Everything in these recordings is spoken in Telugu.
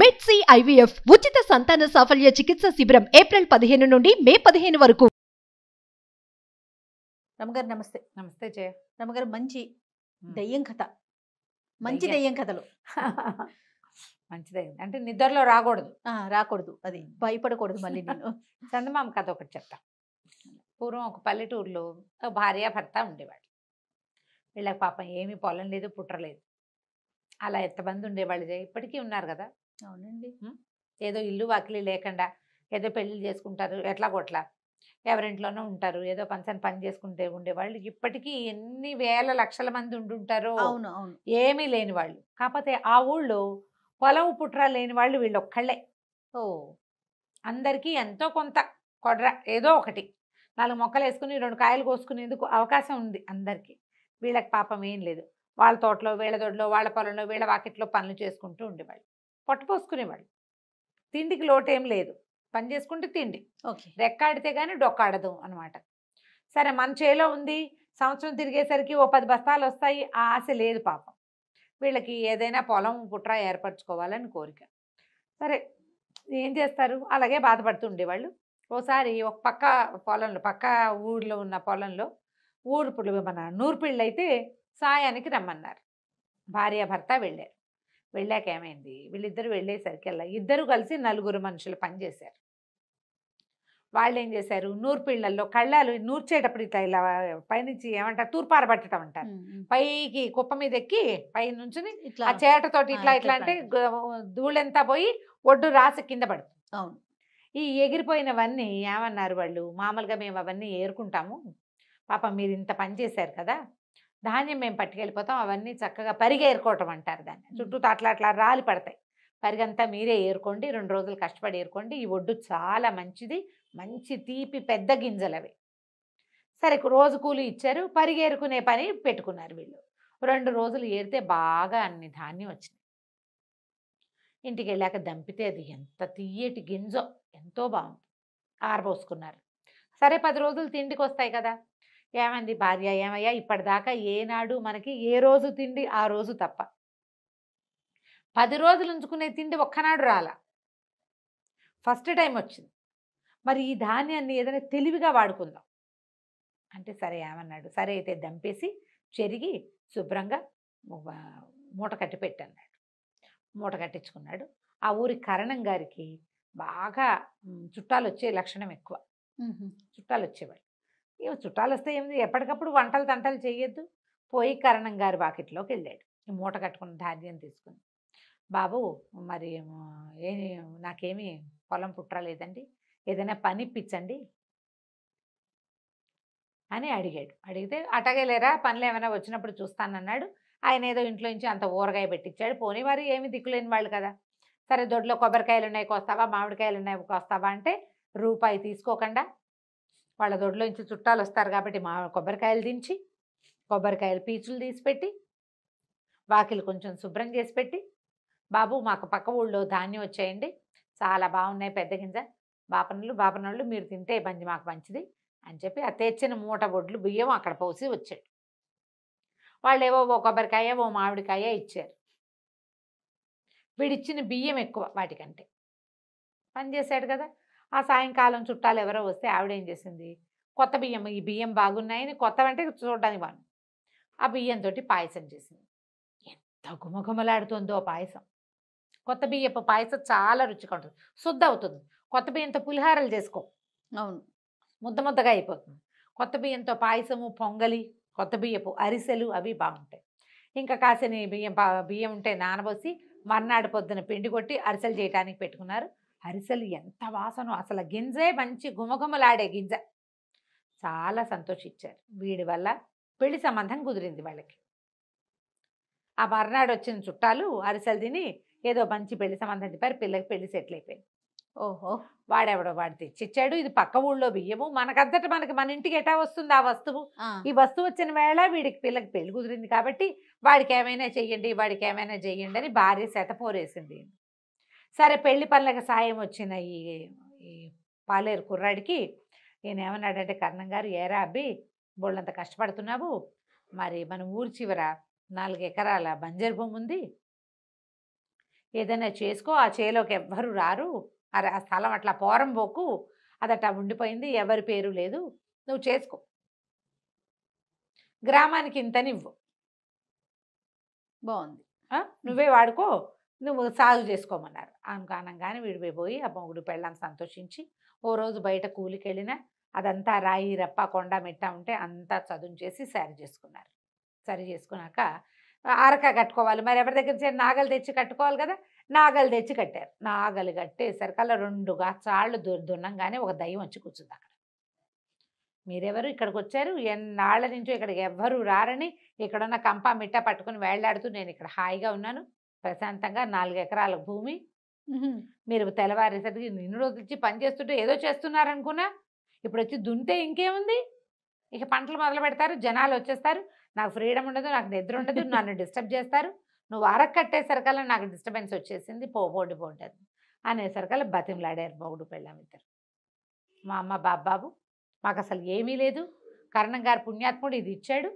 మెడ్సీ ఐవీఎఫ్ ఉచిత సంతాన సాఫల్య చికిత్స శిబిరం ఏప్రిల్ పదిహేను నుండి మే పదిహేను వరకు నమగారు నమస్తే నమస్తే జయ నమగారు మంచి దయ్యం కథ మంచి దయ్యం కథలు మంచిదయ్యం అంటే నిద్రలో రాకూడదు రాకూడదు అది భయపడకూడదు మళ్ళీ నేను చందమామ కథ ఒకటి చెప్తా పూర్వం ఒక పల్లెటూరులో భార్య భర్త ఉండేవాడు వీళ్ళకి పాపం ఏమీ పొలం లేదు పుట్టలేదు అలా ఎంతమంది ఉండేవాళ్ళు ఇప్పటికీ ఉన్నారు కదా అవునండి ఏదో ఇల్లు వాకిలి లేకుండా ఏదో పెళ్లి చేసుకుంటారు ఎట్లా కొట్లా ఎవరింట్లోనే ఉంటారు ఏదో పని పని చేసుకుంటే ఉండేవాళ్ళు ఇప్పటికీ ఎన్ని వేల లక్షల మంది ఉండుంటారు అవును అవును ఏమీ లేని వాళ్ళు కాకపోతే ఆ ఊళ్ళో పొలం పుట్రా లేని వాళ్ళు వీళ్ళు ఒక్కళ్ళే ఓ అందరికీ ఎంతో కొంత కొడ్ర ఏదో ఒకటి నాలుగు మొక్కలు వేసుకుని రెండు కాయలు కోసుకునేందుకు అవకాశం ఉంది అందరికీ వీళ్ళకి పాపం ఏం లేదు వాళ్ళ తోటలో వీళ్ళ తోటలో వాళ్ళ పొలంలో వీళ్ళ వాకిట్లో పనులు చేసుకుంటూ ఉండేవాళ్ళు వాళ్ళు తిండికి లోటేం లేదు పని చేసుకుంటే తిండి రెక్కాడితే కానీ డొక్కాడదు అనమాట సరే మన చేలో ఉంది సంవత్సరం తిరిగేసరికి ఓ పది బస్తాలు వస్తాయి ఆ ఆశ లేదు పాపం వీళ్ళకి ఏదైనా పొలం పుట్ర ఏర్పరచుకోవాలని కోరిక సరే ఏం చేస్తారు అలాగే బాధపడుతూ ఉండేవాళ్ళు ఓసారి ఒక పక్క పొలంలో పక్క ఊళ్ళో ఉన్న పొలంలో ఊరు మన నూర్పిళ్ళు అయితే సాయానికి రమ్మన్నారు భార్య భర్త వెళ్ళారు వెళ్ళాక ఏమైంది వీళ్ళిద్దరు అలా ఇద్దరు కలిసి నలుగురు మనుషులు పనిచేశారు వాళ్ళు ఏం చేశారు నూర్పిళ్ళల్లో కళ్ళాలు నూర్చేటప్పుడు ఇట్లా ఇలా పైనుంచి ఏమంటారు తూర్పార పట్టడం అంటారు పైకి కుప్ప మీద ఎక్కి పై నుంచి ఆ చేటతోటి ఇట్లా ఇట్లా అంటే ధూళంతా పోయి ఒడ్డు రాసి కింద పడుతుంది అవును ఈ ఎగిరిపోయినవన్నీ ఏమన్నారు వాళ్ళు మామూలుగా మేము అవన్నీ ఏరుకుంటాము పాప మీరు ఇంత పని చేశారు కదా ధాన్యం మేము పట్టుకెళ్ళిపోతాం అవన్నీ చక్కగా పరిగె ఏరుకోవటం అంటారు దాన్ని చుట్టూ అట్లా అట్లా రాలి పడతాయి పరిగంతా మీరే ఏరుకోండి రెండు రోజులు కష్టపడి ఏరుకోండి ఈ ఒడ్డు చాలా మంచిది మంచి తీపి పెద్ద గింజలు అవి సరే రోజు కూలి ఇచ్చారు పరిగేరుకునే పని పెట్టుకున్నారు వీళ్ళు రెండు రోజులు ఏరితే బాగా అన్ని ధాన్యం వచ్చింది ఇంటికి వెళ్ళాక దంపితే అది ఎంత తీయటి గింజో ఎంతో బాగుంది ఆరబోసుకున్నారు సరే పది రోజులు తిండికి వస్తాయి కదా ఏమంది భార్య ఏమయ్యా ఇప్పటిదాకా ఏనాడు మనకి ఏ రోజు తిండి ఆ రోజు తప్ప పది రోజులు ఉంచుకునే తిండి ఒక్కనాడు రాలా ఫస్ట్ టైం వచ్చింది మరి ఈ ధాన్యాన్ని ఏదైనా తెలివిగా వాడుకుందాం అంటే సరే ఏమన్నాడు సరే అయితే దంపేసి చెరిగి శుభ్రంగా మూట కట్టి పెట్టన్నాడు మూట కట్టించుకున్నాడు ఆ ఊరి కరణం గారికి బాగా చుట్టాలు వచ్చే లక్షణం ఎక్కువ చుట్టాలు వచ్చేవాడు ఇవి చుట్టాలు వస్తే ఏమిది ఎప్పటికప్పుడు వంటలు తంటలు చేయొద్దు పోయి కరణం గారి వాకిట్లోకి వెళ్ళాడు మూట కట్టుకున్న ధాన్యం తీసుకుని బాబు మరి ఏమి నాకేమి పొలం పుట్టలేదండి ఏదైనా పని ఇప్పించండి అని అడిగాడు అడిగితే అటగలేరా పనులు ఏమైనా వచ్చినప్పుడు చూస్తానన్నాడు ఆయన ఏదో ఇంట్లో నుంచి అంత ఊరగాయ పెట్టించాడు పోనీ వారు ఏమి దిక్కులేని వాళ్ళు కదా సరే దొడ్లో కొబ్బరికాయలు ఉన్నాయి కోస్తావా మామిడికాయలు ఉన్నాయి కోస్తావా అంటే రూపాయి తీసుకోకుండా వాళ్ళ దొడ్లోంచి చుట్టాలు వస్తారు కాబట్టి మా కొబ్బరికాయలు దించి కొబ్బరికాయలు పీచులు తీసిపెట్టి వాకిలు కొంచెం శుభ్రం చేసి పెట్టి బాబు మాకు పక్క ఊళ్ళో ధాన్యం వచ్చేయండి చాలా బాగున్నాయి పెద్ద గింజ బాపనలు బాపనళ్ళు మీరు తింటే మంచి మాకు మంచిది అని చెప్పి ఆ తెచ్చిన మూట బొడ్లు బియ్యం అక్కడ పోసి వచ్చాడు వాళ్ళు ఏవో ఓ కొబ్బరికాయ ఓ మామిడికాయ ఇచ్చారు వీడిచ్చిన బియ్యం ఎక్కువ వాటికంటే పని చేశాడు కదా ఆ సాయంకాలం చుట్టాలు ఎవరో వస్తే ఆవిడేం చేసింది కొత్త బియ్యం ఈ బియ్యం బాగున్నాయని కొత్తవంటే చూడడానికి బాగుంది ఆ బియ్యంతో పాయసం చేసింది ఎంత ఆ పాయసం కొత్త బియ్యపు పాయసం చాలా రుచిగా ఉంటుంది శుద్ధ అవుతుంది కొత్త బియ్యంతో పులిహారలు చేసుకో అవును ముద్ద ముద్దగా అయిపోతుంది కొత్త బియ్యంతో పాయసము పొంగలి కొత్త బియ్యపు అరిసెలు అవి బాగుంటాయి ఇంకా కాసిన బియ్యం బియ్యం ఉంటే నానబోసి మర్నాడు పొద్దున పిండి కొట్టి అరిసెలు చేయడానికి పెట్టుకున్నారు అరిసెలు ఎంత వాసనో అసలు గింజే మంచి గుమగుమలాడే గింజ చాలా సంతోషించారు వీడి వల్ల పెళ్లి సంబంధం కుదిరింది వాళ్ళకి ఆ మర్నాడు వచ్చిన చుట్టాలు అరిసెలు తిని ఏదో మంచి పెళ్లి సంబంధం చెప్పారు పిల్లకి పెళ్లి సెటిల్ అయిపోయింది ఓహో వాడెవడో వాడు తెచ్చిచ్చాడు ఇది పక్క ఊళ్ళో బియ్యము మనకంతట మనకి మన ఇంటికి ఎటా వస్తుంది ఆ వస్తువు ఈ వస్తువు వచ్చిన వేళ వీడికి పిల్లకి పెళ్లి కుదిరింది కాబట్టి వాడికి ఏమైనా చెయ్యండి వాడికి ఏమైనా చెయ్యండి అని భార్య శతపోరేసింది సరే పెళ్లి పనులకు సాయం వచ్చిన ఈ ఈ పాలేరు కుర్రాడికి నేను ఏమన్నాడంటే కర్ణం గారు ఏరా అబ్బి బోళ్ళంత కష్టపడుతున్నావు మరి మన ఊరి చివర నాలుగు ఎకరాల బంజరు భూమి ఉంది ఏదైనా చేసుకో ఆ చేలోకి ఎవ్వరు రారు అరే ఆ స్థలం అట్లా పోరం పోకు అదట ఉండిపోయింది ఎవరి పేరు లేదు నువ్వు చేసుకో గ్రామానికి ఇంతనివ్వు బాగుంది నువ్వే వాడుకో నువ్వు సాగు చేసుకోమన్నారు అనుకానంగానే విడిపోయి ఆ మొగుడు పెళ్ళని సంతోషించి ఓ రోజు బయట కూలికెళ్ళిన అదంతా రాయి రప్ప కొండ మెట్ట ఉంటే అంతా చదువు చేసి సరి చేసుకున్నారు సరి చేసుకున్నాక అరక కట్టుకోవాలి మరి ఎవరి దగ్గర చేరి నాగలు తెచ్చి కట్టుకోవాలి కదా నాగలు తెచ్చి కట్టారు నాగలు కట్టేసరికల్లా రెండుగా చాళ్ళు దున్నంగానే ఒక దయ్యం వచ్చి కూర్చుంది అక్కడ మీరెవరు ఇక్కడికి వచ్చారు ఎన్నాళ్ళ నుంచో ఇక్కడికి ఎవ్వరు రారని ఇక్కడున్న కంప మిట్ట పట్టుకుని వేళ్లాడుతూ నేను ఇక్కడ హాయిగా ఉన్నాను ప్రశాంతంగా నాలుగు ఎకరాల భూమి మీరు తెల్లవారేసరికి నిన్ను రోజులిచ్చి పని చేస్తుంటే ఏదో చేస్తున్నారనుకున్నా ఇప్పుడు వచ్చి దుంటే ఇంకేముంది ఇక పంటలు మొదలు పెడతారు జనాలు వచ్చేస్తారు నాకు ఫ్రీడమ్ ఉండదు నాకు నిద్ర ఉండదు నన్ను డిస్టర్బ్ చేస్తారు నువ్వు అరకు కట్టేసరికల్లా నాకు డిస్టర్బెన్స్ వచ్చేసింది పో పోండి పోంటది అనేసరికల్లా బతిమలాడారు మొగుడు పెళ్ళాం ఇద్దరు మా అమ్మ బాబాబు మాకు అసలు ఏమీ లేదు కరణం గారు పుణ్యాత్ముడు ఇది ఇచ్చాడు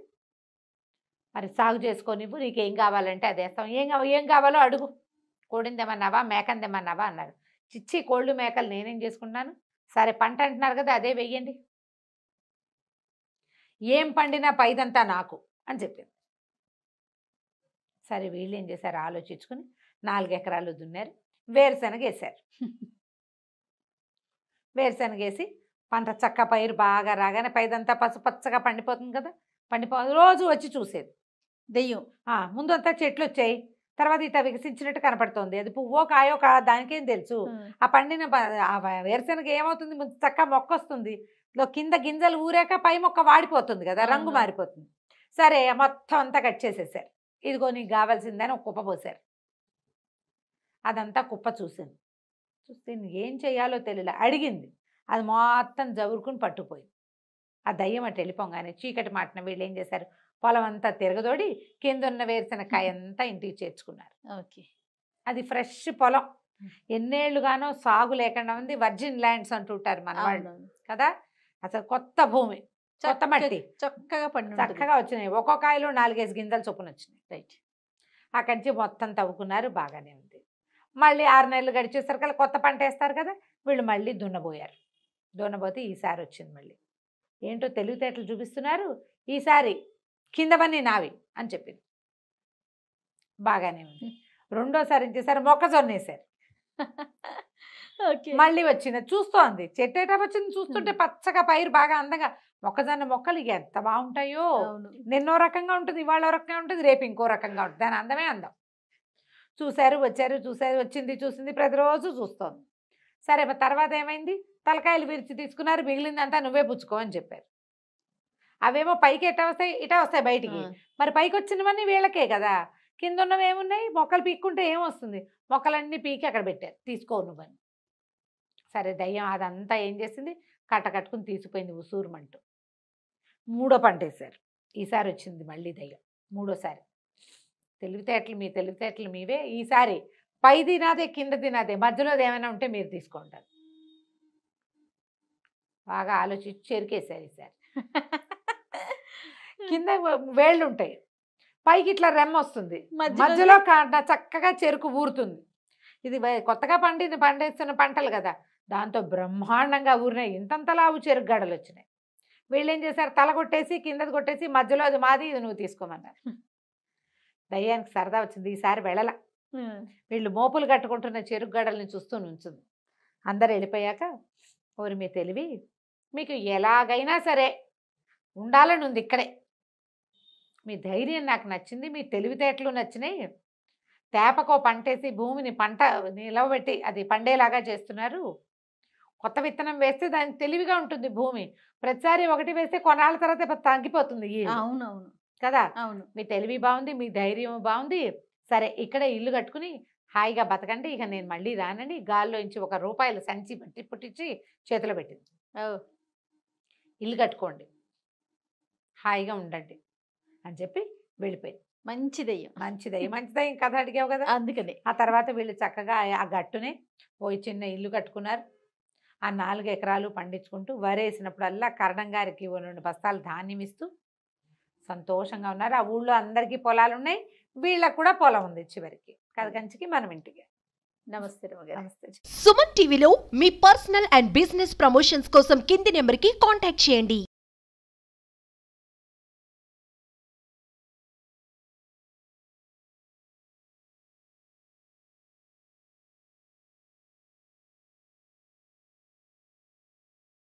మరి సాగు చేసుకొని నీకేం కావాలంటే అది వేస్తాం ఏం ఏం కావాలో అడుగు కోడిని తెమ్మన్నావా మేకని తెమ్మన్నావా అన్నారు చిచ్చి కోళ్ళు మేకలు నేనేం చేసుకుంటున్నాను సరే పంట అంటున్నారు కదా అదే వెయ్యండి ఏం పండినా పైదంతా నాకు అని చెప్పింది సరే వీళ్ళు ఏం చేశారు ఆలోచించుకుని నాలుగు ఎకరాలు దున్నారు వేరుశనగ వేశారు వేరుశనగ వేసి పంట చక్క పైరు బాగా రాగానే పైదంతా పసుపచ్చగా పండిపోతుంది కదా పండిపో రోజు వచ్చి చూసేది దెయ్యం ముందంతా చెట్లు వచ్చాయి తర్వాత ఇట్లా వికసించినట్టు కనపడుతుంది అది పువ్వో కాయో కా దానికేం తెలుసు ఆ పండిన వేరుశనగ ఏమవుతుంది చక్క మొక్క వస్తుంది కింద గింజలు ఊరాక పై మొక్క వాడిపోతుంది కదా రంగు మారిపోతుంది సరే మొత్తం అంతా కట్ చేసేసారు ఇదిగో నీకు కావాల్సిందని ఒక కుప్ప పోసారు అదంతా కుప్ప చూసింది చూస్తే ఏం చేయాలో తెలియలే అడిగింది అది మొత్తం జవురుకుని పట్టుకుపోయింది ఆ దయ్యం అటు వెళ్ళిపోగానే చీకటి మాటిన వీళ్ళు ఏం చేశారు పొలమంతా తిరగదోడి కిందన్న వేరుసిన కాయంతా ఇంటికి చేర్చుకున్నారు ఓకే అది ఫ్రెష్ పొలం ఎన్నేళ్లుగానో సాగు లేకుండా ఉంది వర్జిన్ ల్యాండ్స్ అంటుంటారు మన వాళ్ళు కదా అసలు కొత్త భూమి కొత్త మట్టి చక్కగా పండు చక్కగా వచ్చినాయి ఒక్కొక్క కాయలో నాలుగైదు గింజలు చొప్పున వచ్చినాయి రైట్ అక్కడి నుంచి మొత్తం తవ్వుకున్నారు బాగానే ఉంది మళ్ళీ ఆరు నెలలు గడిచేసరికి కొత్త పంట వేస్తారు కదా వీళ్ళు మళ్ళీ దున్నబోయారు దున్నబోతే ఈసారి వచ్చింది మళ్ళీ ఏంటో తెలివితేటలు చూపిస్తున్నారు ఈసారి కిందవన్నీ నావి అని చెప్పింది బాగానే ఉంది రెండోసారి ఏం చేశారు మొక్కజొన్న వేశారు మళ్ళీ వచ్చింది చూస్తోంది చెట్టేటా వచ్చింది చూస్తుంటే పచ్చగా పైరు బాగా అందంగా మొక్కజొన్న మొక్కలు ఎంత బాగుంటాయో నిన్నో రకంగా ఉంటుంది ఇవాళ రకంగా ఉంటుంది రేపు ఇంకో రకంగా ఉంటుంది దాని అందమే అందం చూశారు వచ్చారు చూసారు వచ్చింది చూసింది ప్రతిరోజు చూస్తోంది సరే తర్వాత ఏమైంది తలకాయలు విరిచి తీసుకున్నారు మిగిలిందంతా నువ్వే పుచ్చుకో అని చెప్పారు అవేమో పైకి ఎట్ట వస్తాయి ఇటా వస్తాయి బయటికి మరి పైకి వచ్చినవన్నీ వీళ్ళకే కదా కింద ఉన్నవి ఏమున్నాయి మొక్కలు పీక్కుంటే ఏమొస్తుంది మొక్కలన్నీ పీకి అక్కడ పెట్టారు తీసుకో నువ్వని సరే దయ్యం అదంతా ఏం చేసింది కట్ట కట్టుకుని తీసిపోయింది ఉసూరుమంటూ మూడో పంట వేశారు ఈసారి వచ్చింది మళ్ళీ దయ్యం మూడోసారి తెలివితేటలు మీ తెలివితేటలు మీవే ఈసారి పై తినాదే కింద తినాదే మధ్యలోది ఏమైనా ఉంటే మీరు తీసుకుంటారు బాగా ఆలోచించి చెరికేశారు ఈసారి కింద వేళ్ళు ఉంటాయి పైకి ఇట్లా రెమ్మ వస్తుంది మధ్యలో చక్కగా చెరుకు ఊరుతుంది ఇది కొత్తగా పండింది పండిస్తున్న పంటలు కదా దాంతో బ్రహ్మాండంగా ఊరినాయి ఇంతంతలావు చెరుకు గడలు వచ్చినాయి వీళ్ళు ఏం చేశారు తల కొట్టేసి కిందది కొట్టేసి మధ్యలో అది మాది ఇది నువ్వు తీసుకోమన్నారు దయ్యానికి సరదా వచ్చింది ఈసారి వెళ్ళల వీళ్ళు మోపులు కట్టుకుంటున్న చెరుకు గడల్ని చూస్తూ నుంచుంది అందరు వెళ్ళిపోయాక ఓరి మీ తెలివి మీకు ఎలాగైనా సరే ఉండాలని ఉంది ఇక్కడే మీ ధైర్యం నాకు నచ్చింది మీ తెలివితేటలు నచ్చినాయి తేపకో పంటేసి భూమిని పంట నిలవబెట్టి అది పండేలాగా చేస్తున్నారు కొత్త విత్తనం వేస్తే దానికి తెలివిగా ఉంటుంది భూమి ప్రతిసారి ఒకటి వేస్తే కొన్నాళ్ళ తర్వాత తగ్గిపోతుంది అవునవును కదా అవును మీ తెలివి బాగుంది మీ ధైర్యం బాగుంది సరే ఇక్కడ ఇల్లు కట్టుకుని హాయిగా బతకండి ఇక నేను మళ్ళీ గాల్లో గాల్లోంచి ఒక రూపాయలు సంచి పట్టి పుట్టించి చేతిలో పెట్టింది ఇల్లు కట్టుకోండి హాయిగా ఉండండి అని చెప్పి వెళ్ళిపోయింది మంచి దయ్యం మంచి దయ్యం మంచి దయ్యం కథ అడిగావు కదా అందుకని ఆ తర్వాత వీళ్ళు చక్కగా ఆ గట్టుని పోయి చిన్న ఇల్లు కట్టుకున్నారు ఆ నాలుగు ఎకరాలు పండించుకుంటూ వరేసినప్పుడల్లా కరణం గారికి రెండు బస్తాలు ధాన్యం ఇస్తూ సంతోషంగా ఉన్నారు ఆ ఊళ్ళో అందరికీ పొలాలు ఉన్నాయి వీళ్ళకు కూడా పొలం ఉంది చివరికి కథకంచికి మనం ఇంటికి నమస్తే నమస్తే సుమన్ టీవీలో మీ పర్సనల్ అండ్ బిజినెస్ ప్రమోషన్స్ కోసం కింది నెంబర్కి కాంటాక్ట్ చేయండి